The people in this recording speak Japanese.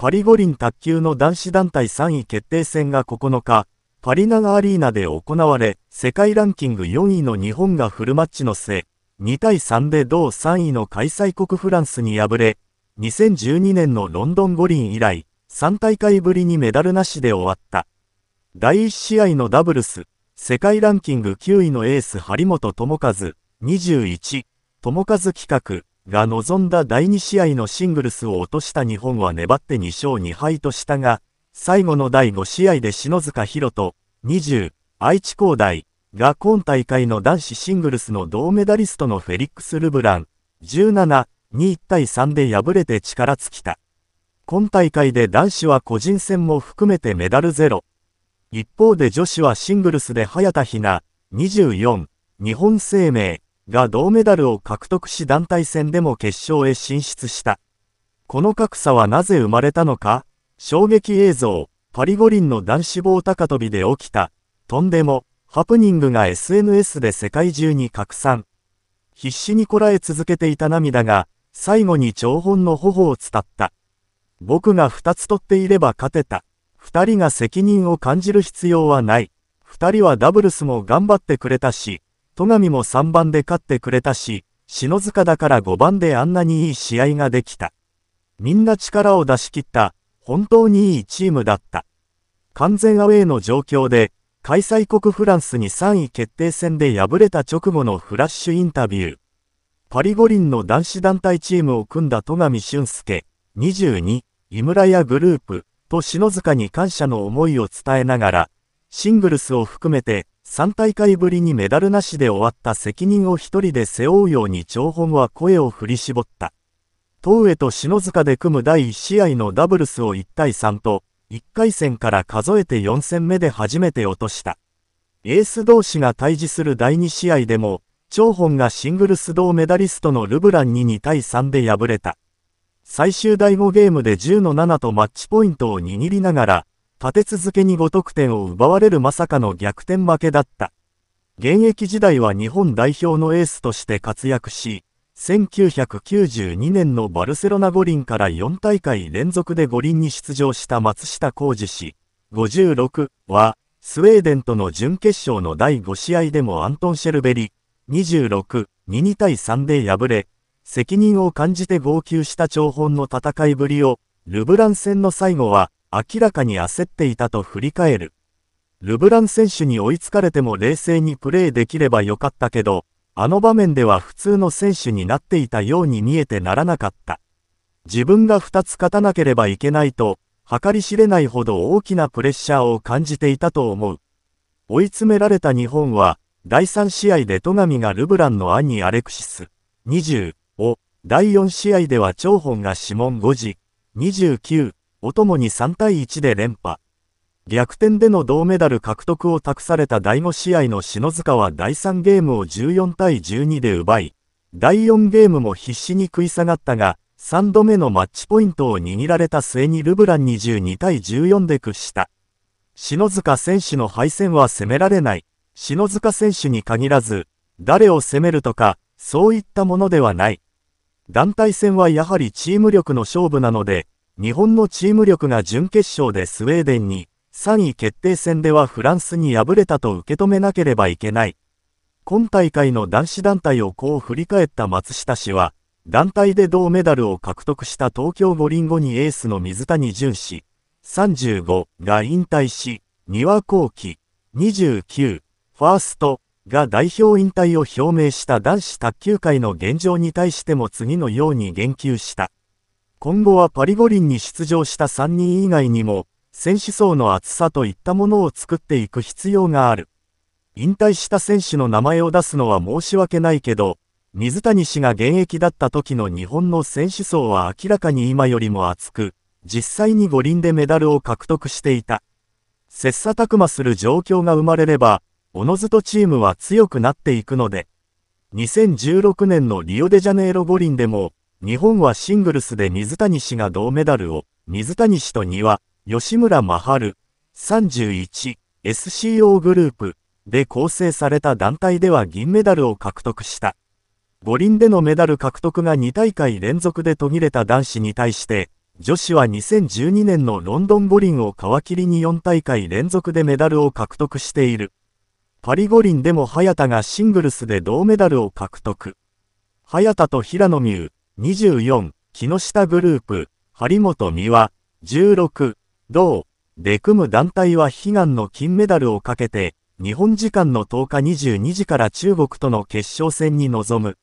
パリ五輪卓球の男子団体3位決定戦が9日、パリナガアリーナで行われ、世界ランキング4位の日本がフルマッチの末、2対3で同3位の開催国フランスに敗れ、2012年のロンドン五輪以来、3大会ぶりにメダルなしで終わった。第1試合のダブルス、世界ランキング9位のエース張本智和、21、智和企画、が望んだ第2試合のシングルスを落とした日本は粘って2勝2敗としたが、最後の第5試合で篠塚博と20、愛知工大が今大会の男子シングルスの銅メダリストのフェリックス・ルブラン、17、2 1対3で敗れて力尽きた。今大会で男子は個人戦も含めてメダルゼロ。一方で女子はシングルスで早田ひな、24、日本生命、が銅メダルを獲得し団体戦でも決勝へ進出した。この格差はなぜ生まれたのか衝撃映像、パリ五輪の男子棒高跳びで起きた、とんでも、ハプニングが SNS で世界中に拡散。必死にこらえ続けていた涙が、最後に張本の頬を伝った。僕が2つ取っていれば勝てた。2人が責任を感じる必要はない。2人はダブルスも頑張ってくれたし。戸上も3番で勝ってくれたし、篠塚だから5番であんなにいい試合ができた。みんな力を出し切った、本当にいいチームだった。完全アウェーの状況で、開催国フランスに3位決定戦で敗れた直後のフラッシュインタビュー。パリ五輪の男子団体チームを組んだ戸上俊介、22、井村屋グループ、と篠塚に感謝の思いを伝えながら、シングルスを含めて3大会ぶりにメダルなしで終わった責任を一人で背負うように張本は声を振り絞った。東江と篠塚で組む第1試合のダブルスを1対3と、1回戦から数えて4戦目で初めて落とした。エース同士が対峙する第2試合でも、張本がシングルス同メダリストのルブランに2対3で敗れた。最終第5ゲームで10の7とマッチポイントを握りながら、立て続けに5得点を奪われるまさかの逆転負けだった。現役時代は日本代表のエースとして活躍し、1992年のバルセロナ五輪から4大会連続で五輪に出場した松下浩二氏、56は、スウェーデンとの準決勝の第5試合でもアントン・シェルベリ、26、22対3で敗れ、責任を感じて号泣した長本の戦いぶりを、ルブラン戦の最後は、明らかに焦っていたと振り返る。ルブラン選手に追いつかれても冷静にプレーできればよかったけど、あの場面では普通の選手になっていたように見えてならなかった。自分が2つ勝たなければいけないと、計り知れないほど大きなプレッシャーを感じていたと思う。追い詰められた日本は、第3試合で戸上がルブランの兄アレクシス、20を、第4試合では張本が指紋5時、29おともに3対1で連覇。逆転での銅メダル獲得を託された第5試合の篠塚は第3ゲームを14対12で奪い、第4ゲームも必死に食い下がったが、3度目のマッチポイントを握られた末にルブラン22対14で屈した。篠塚選手の敗戦は攻められない。篠塚選手に限らず、誰を攻めるとか、そういったものではない。団体戦はやはりチーム力の勝負なので、日本のチーム力が準決勝でスウェーデンに、3位決定戦ではフランスに敗れたと受け止めなければいけない。今大会の男子団体をこう振り返った松下氏は、団体で銅メダルを獲得した東京五輪後にエースの水谷隼氏、35が引退し、丹羽幸喜、29、ファーストが代表引退を表明した男子卓球界の現状に対しても次のように言及した。今後はパリ五輪に出場した3人以外にも、選手層の厚さといったものを作っていく必要がある。引退した選手の名前を出すのは申し訳ないけど、水谷氏が現役だった時の日本の選手層は明らかに今よりも厚く、実際に五輪でメダルを獲得していた。切磋琢磨する状況が生まれれば、おのずとチームは強くなっていくので、2016年のリオデジャネイロ五輪でも、日本はシングルスで水谷氏が銅メダルを、水谷氏と2は、吉村真春、31、SCO グループで構成された団体では銀メダルを獲得した。五輪でのメダル獲得が2大会連続で途切れた男子に対して、女子は2012年のロンドン五輪を皮切りに4大会連続でメダルを獲得している。パリ五輪でも早田がシングルスで銅メダルを獲得。早田と平野美宇、24、木下グループ、張本美和、16、同、で組む団体は悲願の金メダルをかけて、日本時間の10日22時から中国との決勝戦に臨む。